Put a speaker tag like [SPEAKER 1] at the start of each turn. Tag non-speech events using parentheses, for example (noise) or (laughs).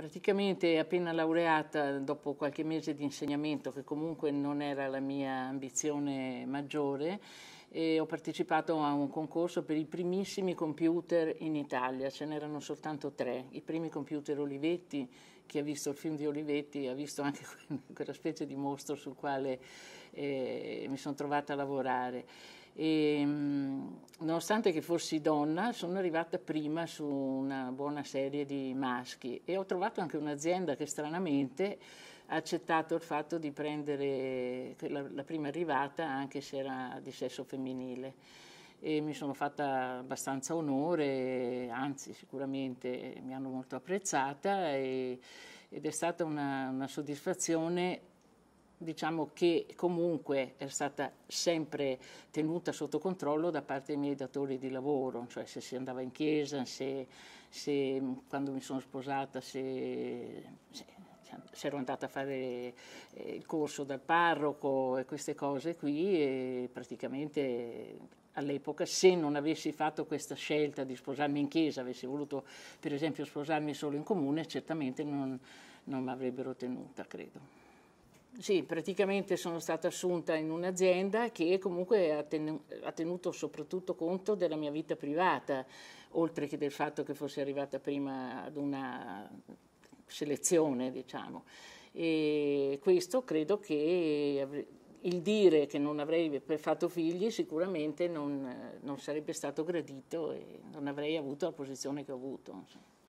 [SPEAKER 1] Praticamente appena laureata, dopo qualche mese di insegnamento, che comunque non era la mia ambizione maggiore, ho partecipato a un concorso per i primissimi computer in Italia, ce n'erano soltanto tre, i primi computer Olivetti, chi ha visto il film di Olivetti ha visto anche (laughs) quella specie di mostro sul quale eh, mi sono trovata a lavorare. E, ehm, nonostante che fossi donna, sono arrivata prima su una buona serie di maschi e ho trovato anche un'azienda che stranamente ha accettato il fatto di prendere la, la prima arrivata anche se era di sesso femminile e mi sono fatta abbastanza onore, anzi sicuramente mi hanno molto apprezzata e, ed è stata una, una soddisfazione diciamo che comunque è stata sempre tenuta sotto controllo da parte dei miei datori di lavoro, cioè se si andava in chiesa, se, se quando mi sono sposata, se, se, se, ero andata a fare eh, il corso dal parroco e queste cose qui e praticamente all'epoca se non avessi fatto questa scelta di sposarmi in chiesa, avessi voluto per esempio sposarmi solo in comune, certamente non, non mi avrebbero tenuta, credo. Sì, praticamente sono stata assunta in un'azienda che comunque ha, tenuto soprattutto conto della mia vita privata, oltre che del fatto che fosse arrivata prima ad una selezione, diciamo. E questo credo che il dire che non avrei fatto figli sicuramente non, non, sarebbe stato gradito e non avrei avuto la posizione che ho avuto. Insomma.